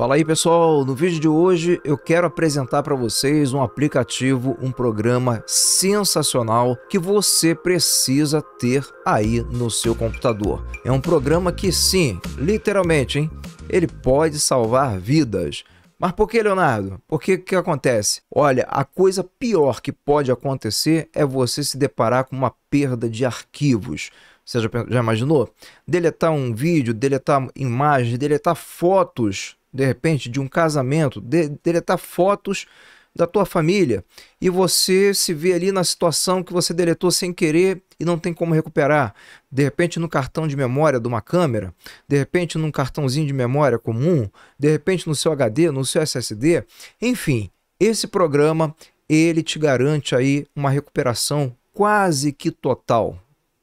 Fala aí pessoal, no vídeo de hoje eu quero apresentar para vocês um aplicativo, um programa sensacional que você precisa ter aí no seu computador. É um programa que sim, literalmente, hein? ele pode salvar vidas. Mas por que, Leonardo? Porque que que acontece? Olha, a coisa pior que pode acontecer é você se deparar com uma perda de arquivos. Você já, já imaginou? Deletar um vídeo, deletar imagens, deletar fotos de repente, de um casamento, de deletar fotos da tua família e você se vê ali na situação que você deletou sem querer e não tem como recuperar. De repente, no cartão de memória de uma câmera, de repente, num cartãozinho de memória comum, de repente, no seu HD, no seu SSD. Enfim, esse programa ele te garante aí uma recuperação quase que total,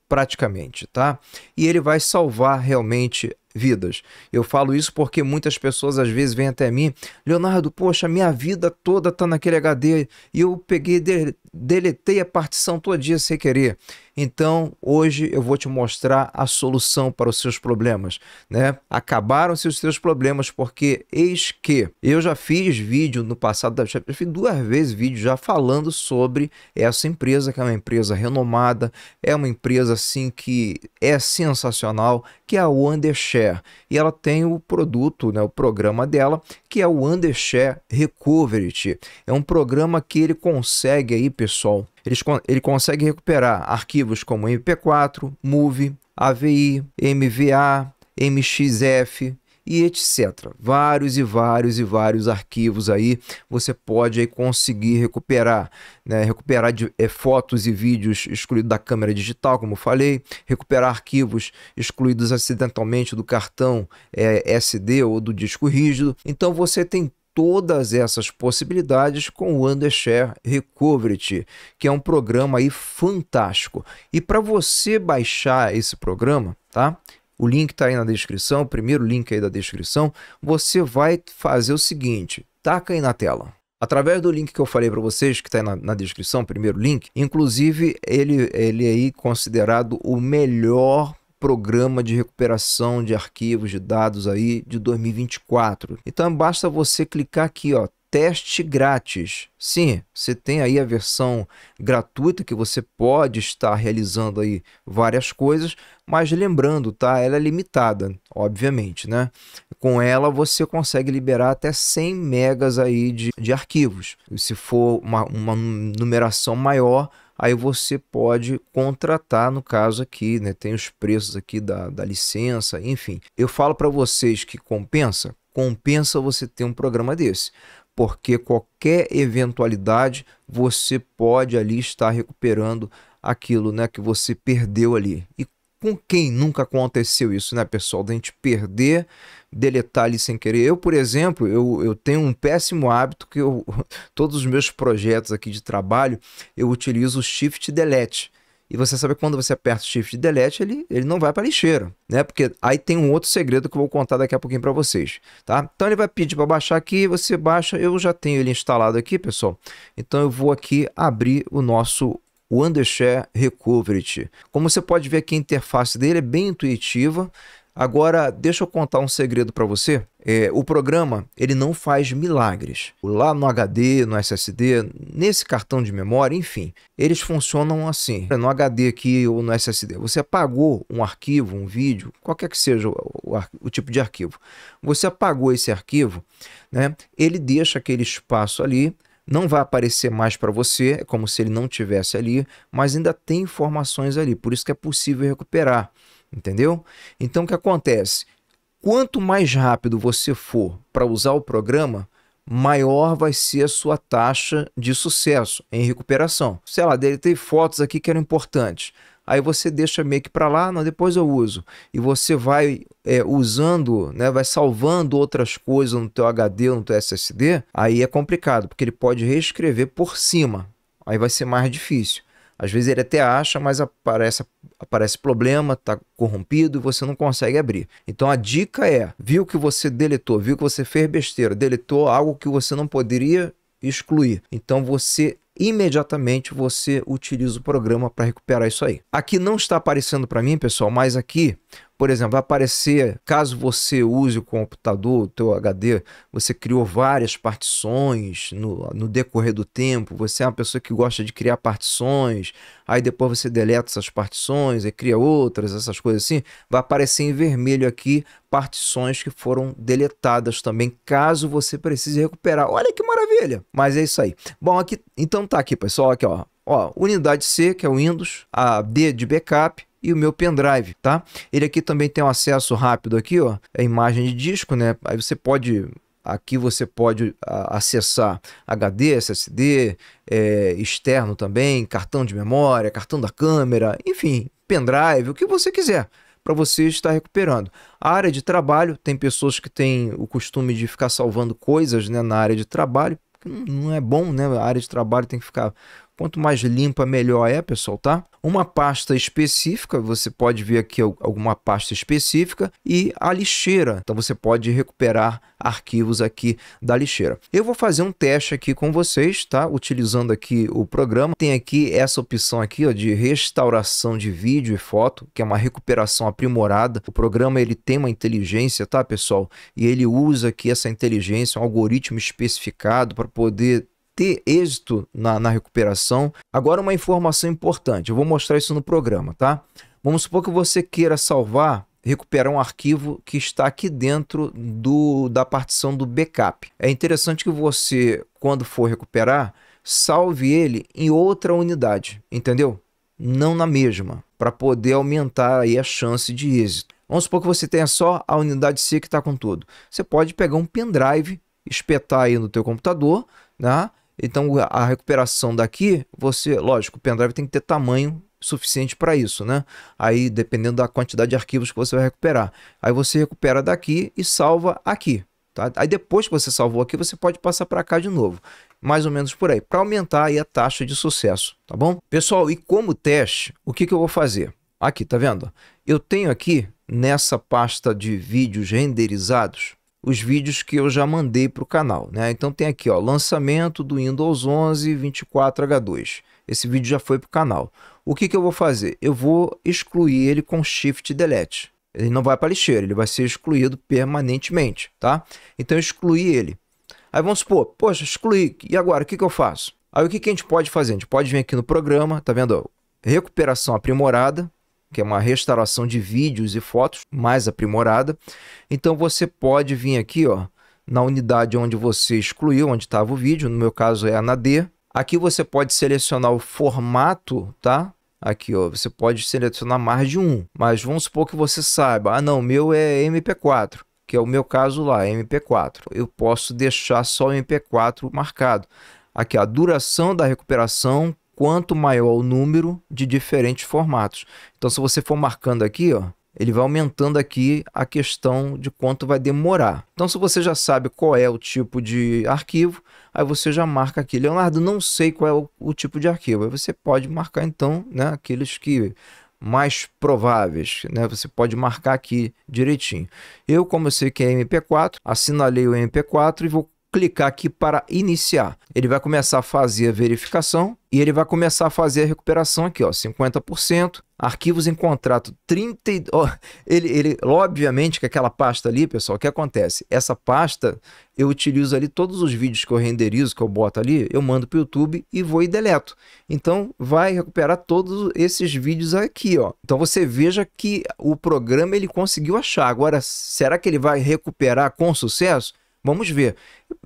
praticamente, tá? E ele vai salvar realmente vidas. Eu falo isso porque muitas pessoas às vezes vêm até mim, Leonardo, poxa, minha vida toda tá naquele HD e eu peguei deletei a partição todinha sem querer. Então, hoje eu vou te mostrar a solução para os seus problemas, né? Acabaram-se os seus problemas porque eis que eu já fiz vídeo no passado, já fiz duas vezes vídeo já falando sobre essa empresa, que é uma empresa renomada, é uma empresa assim que é sensacional, que é a Undershare. E ela tem o produto, né, o programa dela, que é o Undershare Recovery. É um programa que ele consegue aí, pessoal, PSOL. Eles, ele consegue recuperar arquivos como MP4, MUV, AVI, MVA, MXF, e etc. Vários e vários e vários arquivos aí você pode aí conseguir recuperar, né? recuperar de, é, fotos e vídeos excluídos da câmera digital, como falei, recuperar arquivos excluídos acidentalmente do cartão é, eh, SD ou do disco rígido. Então você tem todas essas possibilidades com o Undershare Recovery, que é um programa aí fantástico. E para você baixar esse programa, tá? O link está aí na descrição, o primeiro link aí da descrição. Você vai fazer o seguinte, taca aí na tela. Através do link que eu falei para vocês, que está na, na descrição, primeiro link, inclusive ele, ele é aí considerado o melhor programa de recuperação de arquivos de dados aí de 2024. Então basta você clicar aqui, ó, teste grátis. Sim, você tem aí a versão gratuita que você pode estar realizando aí várias coisas, mas lembrando, tá? Ela é limitada, obviamente, né? Com ela você consegue liberar até 100 megas aí de, de arquivos. se for uma, uma numeração maior, aí você pode contratar, no caso aqui, né? Tem os preços aqui da, da licença, enfim. Eu falo para vocês que compensa? Compensa você ter um programa desse, porque qualquer eventualidade você pode ali estar recuperando aquilo né, que você perdeu ali. E com quem nunca aconteceu isso, né, pessoal? Da gente perder, deletar ali sem querer. Eu, por exemplo, eu, eu tenho um péssimo hábito que eu, todos os meus projetos aqui de trabalho, eu utilizo o Shift Delete. E você sabe que quando você aperta o Shift Delete, ele, ele não vai para lixeira, né? Porque aí tem um outro segredo que eu vou contar daqui a pouquinho para vocês, tá? Então ele vai pedir para baixar aqui, você baixa, eu já tenho ele instalado aqui, pessoal. Então eu vou aqui abrir o nosso o Undershare Recovery. Como você pode ver aqui, a interface dele é bem intuitiva. Agora, deixa eu contar um segredo para você. É, o programa ele não faz milagres. Lá no HD, no SSD, nesse cartão de memória, enfim, eles funcionam assim. No HD aqui ou no SSD, você apagou um arquivo, um vídeo, qualquer que seja o, o, o tipo de arquivo. Você apagou esse arquivo, né? Ele deixa aquele espaço ali não vai aparecer mais para você, é como se ele não tivesse ali, mas ainda tem informações ali, por isso que é possível recuperar, entendeu? Então o que acontece? Quanto mais rápido você for para usar o programa, maior vai ser a sua taxa de sucesso em recuperação. Sei lá, dele tem fotos aqui que eram importantes aí você deixa meio que para lá, não, depois eu uso. E você vai é, usando, né, vai salvando outras coisas no teu HD, no teu SSD, aí é complicado, porque ele pode reescrever por cima. Aí vai ser mais difícil. Às vezes ele até acha, mas aparece, aparece problema, está corrompido e você não consegue abrir. Então a dica é: viu que você deletou, viu que você fez besteira, deletou algo que você não poderia excluir. Então você imediatamente você utiliza o programa para recuperar isso aí. Aqui não está aparecendo para mim, pessoal, mas aqui por exemplo, vai aparecer, caso você use o computador, o teu HD, você criou várias partições no, no decorrer do tempo, você é uma pessoa que gosta de criar partições, aí depois você deleta essas partições e cria outras, essas coisas assim, vai aparecer em vermelho aqui partições que foram deletadas também, caso você precise recuperar. Olha que maravilha! Mas é isso aí. Bom, aqui, então tá aqui, pessoal, aqui ó, Ó, unidade C, que é o Windows, a D de backup, e o meu pendrive, tá? Ele aqui também tem um acesso rápido aqui, ó, a é imagem de disco, né? Aí você pode Aqui você pode acessar HD, SSD, é, externo também, cartão de memória, cartão da câmera, enfim, pendrive, o que você quiser para você estar recuperando. A área de trabalho, tem pessoas que têm o costume de ficar salvando coisas né, na área de trabalho, não é bom, né? A área de trabalho tem que ficar Quanto mais limpa, melhor é, pessoal, tá? Uma pasta específica, você pode ver aqui alguma pasta específica e a lixeira. Então você pode recuperar arquivos aqui da lixeira. Eu vou fazer um teste aqui com vocês, tá? Utilizando aqui o programa. Tem aqui essa opção aqui, ó, de restauração de vídeo e foto, que é uma recuperação aprimorada. O programa, ele tem uma inteligência, tá, pessoal? E ele usa aqui essa inteligência, um algoritmo especificado para poder ter êxito na, na recuperação. Agora, uma informação importante, eu vou mostrar isso no programa, tá? Vamos supor que você queira salvar recuperar um arquivo que está aqui dentro do, da partição do backup. É interessante que você, quando for recuperar, salve ele em outra unidade, entendeu? Não na mesma, para poder aumentar aí a chance de êxito. Vamos supor que você tenha só a unidade C que está com tudo. Você pode pegar um pendrive, espetar aí no teu computador, né? Então a recuperação daqui, você, lógico, o pendrive tem que ter tamanho suficiente para isso, né? Aí dependendo da quantidade de arquivos que você vai recuperar. Aí você recupera daqui e salva aqui, tá? Aí depois que você salvou aqui, você pode passar para cá de novo. Mais ou menos por aí, para aumentar aí a taxa de sucesso, tá bom? Pessoal, e como teste, o que, que eu vou fazer? Aqui, tá vendo? Eu tenho aqui nessa pasta de vídeos renderizados, os vídeos que eu já mandei para o canal. Né? Então tem aqui, ó, lançamento do Windows 11 24H2. Esse vídeo já foi para o canal. O que, que eu vou fazer? Eu vou excluir ele com Shift Delete. Ele não vai para lixeira, ele vai ser excluído permanentemente, tá? Então eu excluí ele. Aí vamos supor, poxa, excluí, e agora, o que, que eu faço? Aí o que, que a gente pode fazer? A gente pode vir aqui no programa, tá vendo? Recuperação aprimorada, que é uma restauração de vídeos e fotos mais aprimorada. Então você pode vir aqui, ó, na unidade onde você excluiu, onde estava o vídeo, no meu caso é a na D. Aqui você pode selecionar o formato, tá? Aqui, ó, você pode selecionar mais de um, mas vamos supor que você saiba, ah não, meu é MP4, que é o meu caso lá, MP4. Eu posso deixar só o MP4 marcado. Aqui, a duração da recuperação, quanto maior o número de diferentes formatos. Então, se você for marcando aqui, ó, ele vai aumentando aqui a questão de quanto vai demorar. Então, se você já sabe qual é o tipo de arquivo, aí você já marca aqui. Leonardo, não sei qual é o, o tipo de arquivo. Aí você pode marcar, então, né, aqueles que mais prováveis, né? Você pode marcar aqui direitinho. Eu, como eu sei que é MP4, assinalei o MP4 e vou clicar aqui para iniciar. Ele vai começar a fazer a verificação e ele vai começar a fazer a recuperação aqui, ó, 50%, arquivos em contrato 30, ó, ele, ele obviamente que aquela pasta ali, pessoal, o que acontece? Essa pasta eu utilizo ali todos os vídeos que eu renderizo, que eu boto ali, eu mando para o YouTube e vou e deleto. Então vai recuperar todos esses vídeos aqui, ó. Então você veja que o programa ele conseguiu achar. Agora, será que ele vai recuperar com sucesso? Vamos ver.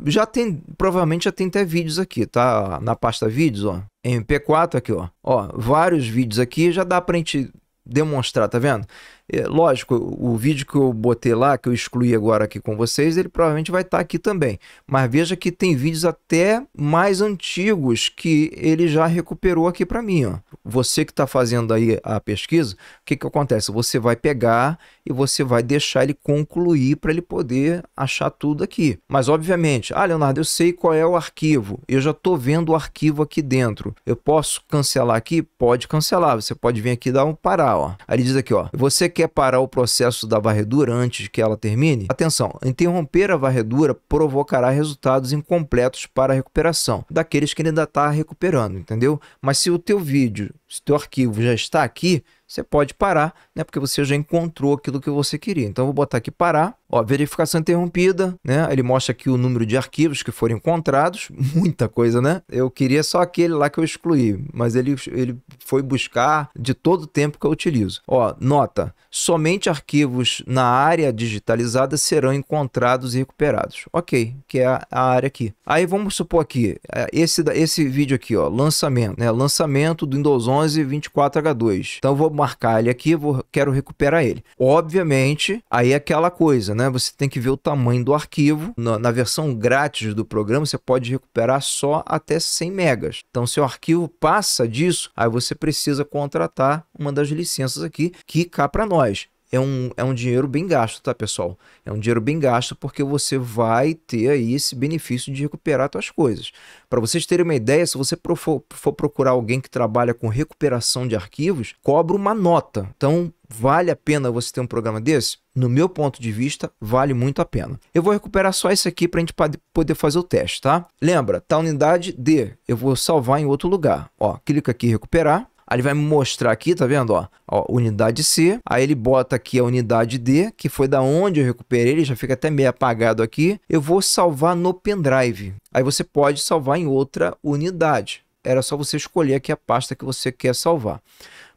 Já tem, provavelmente já tem até vídeos aqui, tá? Na pasta vídeos, ó. MP4 aqui, ó. Ó, vários vídeos aqui já dá pra gente demonstrar, tá vendo? É, lógico, o vídeo que eu botei lá, que eu excluí agora aqui com vocês, ele provavelmente vai estar tá aqui também. Mas veja que tem vídeos até mais antigos que ele já recuperou aqui para mim. Ó. Você que está fazendo aí a pesquisa, o que, que acontece? Você vai pegar e você vai deixar ele concluir para ele poder achar tudo aqui. Mas, obviamente, ah, Leonardo, eu sei qual é o arquivo. Eu já estou vendo o arquivo aqui dentro. Eu posso cancelar aqui? Pode cancelar. Você pode vir aqui e dar um parar. Ó. Aí ele diz aqui, ó, você quer quer parar o processo da varredura antes que ela termine, atenção, interromper a varredura provocará resultados incompletos para a recuperação daqueles que ainda está recuperando, entendeu? Mas se o teu vídeo, se o teu arquivo já está aqui, você pode parar, né? Porque você já encontrou aquilo que você queria. Então, eu vou botar aqui parar, ó, verificação interrompida, né? Ele mostra aqui o número de arquivos que foram encontrados, muita coisa, né? Eu queria só aquele lá que eu excluí, mas ele, ele foi buscar de todo o tempo que eu utilizo. Ó, nota, somente arquivos na área digitalizada serão encontrados e recuperados. Ok, que é a, a área aqui. Aí vamos supor aqui, é, esse, esse vídeo aqui, ó, lançamento, né? Lançamento do Windows 11 24H2. Então, eu vou marcar ele aqui, vou, quero recuperar ele. Obviamente, aí é aquela coisa, né? Você tem que ver o tamanho do arquivo. Na, na versão grátis do programa, você pode recuperar só até 100 megas. Então, se o arquivo passa disso, aí você precisa contratar uma das licenças aqui que cá para nós é um, é um dinheiro bem gasto, tá, pessoal? É um dinheiro bem gasto porque você vai ter aí esse benefício de recuperar suas coisas. Para vocês terem uma ideia, se você for, for procurar alguém que trabalha com recuperação de arquivos, cobra uma nota. Então, vale a pena você ter um programa desse? No meu ponto de vista, vale muito a pena. Eu vou recuperar só isso aqui para a gente poder fazer o teste, tá? Lembra, tá unidade D, eu vou salvar em outro lugar. Ó, clica aqui em recuperar, Aí ele vai me mostrar aqui, tá vendo? Ó, ó, unidade C. Aí ele bota aqui a unidade D, que foi da onde eu recuperei. Ele já fica até meio apagado aqui. Eu vou salvar no pendrive. Aí você pode salvar em outra unidade. Era só você escolher aqui a pasta que você quer salvar.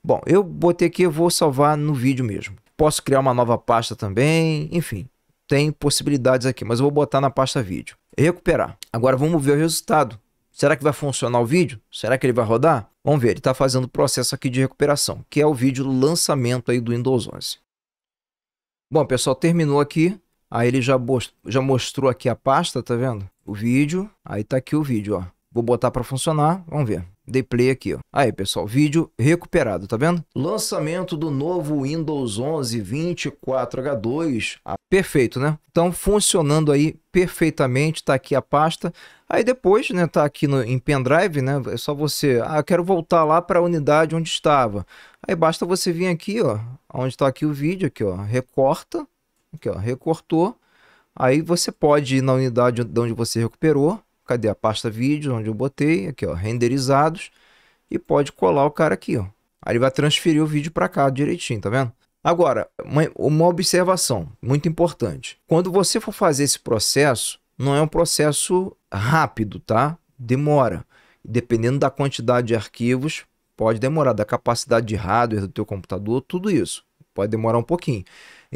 Bom, eu botei aqui, eu vou salvar no vídeo mesmo. Posso criar uma nova pasta também, enfim. Tem possibilidades aqui, mas eu vou botar na pasta vídeo. Recuperar. Agora vamos ver o resultado Será que vai funcionar o vídeo? Será que ele vai rodar? Vamos ver, ele está fazendo o processo aqui de recuperação, que é o vídeo lançamento aí do Windows 11. Bom, pessoal, terminou aqui. Aí ele já, já mostrou aqui a pasta, tá vendo? O vídeo. Aí tá aqui o vídeo, ó. Vou botar para funcionar, vamos ver. Dei play aqui, ó. Aí, pessoal, vídeo recuperado, tá vendo? Lançamento do novo Windows 11 24H2. Ah, perfeito, né? Então, funcionando aí perfeitamente, tá aqui a pasta. Aí depois, né, tá aqui no, em pendrive, né, é só você... Ah, quero voltar lá para a unidade onde estava. Aí basta você vir aqui, ó, onde está aqui o vídeo, aqui, ó, recorta. Aqui, ó, recortou. Aí você pode ir na unidade de onde você recuperou Cadê a pasta vídeos onde eu botei? Aqui, ó, renderizados. E pode colar o cara aqui, ó. Aí ele vai transferir o vídeo para cá direitinho, tá vendo? Agora, uma, uma observação muito importante. Quando você for fazer esse processo, não é um processo rápido, tá? Demora. Dependendo da quantidade de arquivos, pode demorar, da capacidade de hardware do teu computador, tudo isso. Pode demorar um pouquinho.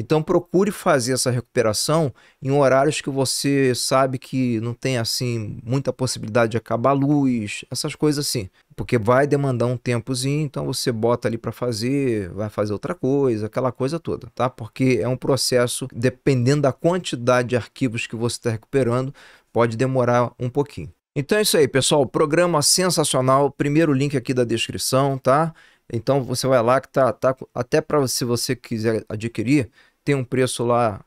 Então procure fazer essa recuperação em horários que você sabe que não tem assim muita possibilidade de acabar a luz, essas coisas assim, porque vai demandar um tempozinho, então você bota ali para fazer, vai fazer outra coisa, aquela coisa toda, tá? Porque é um processo dependendo da quantidade de arquivos que você está recuperando, pode demorar um pouquinho. Então é isso aí, pessoal. Programa sensacional. Primeiro link aqui da descrição, tá? Então você vai lá que tá, tá até para se você quiser adquirir, tem um preço lá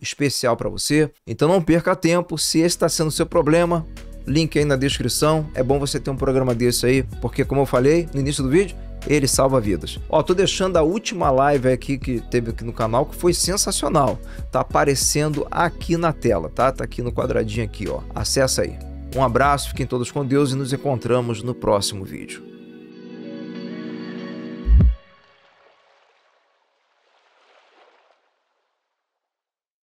especial para você. Então não perca tempo, se esse está sendo o seu problema, link aí na descrição. É bom você ter um programa desse aí, porque como eu falei no início do vídeo, ele salva vidas. Ó, tô deixando a última live aqui que teve aqui no canal, que foi sensacional. Tá aparecendo aqui na tela, tá? Tá aqui no quadradinho aqui, ó. Acessa aí. Um abraço, fiquem todos com Deus e nos encontramos no próximo vídeo.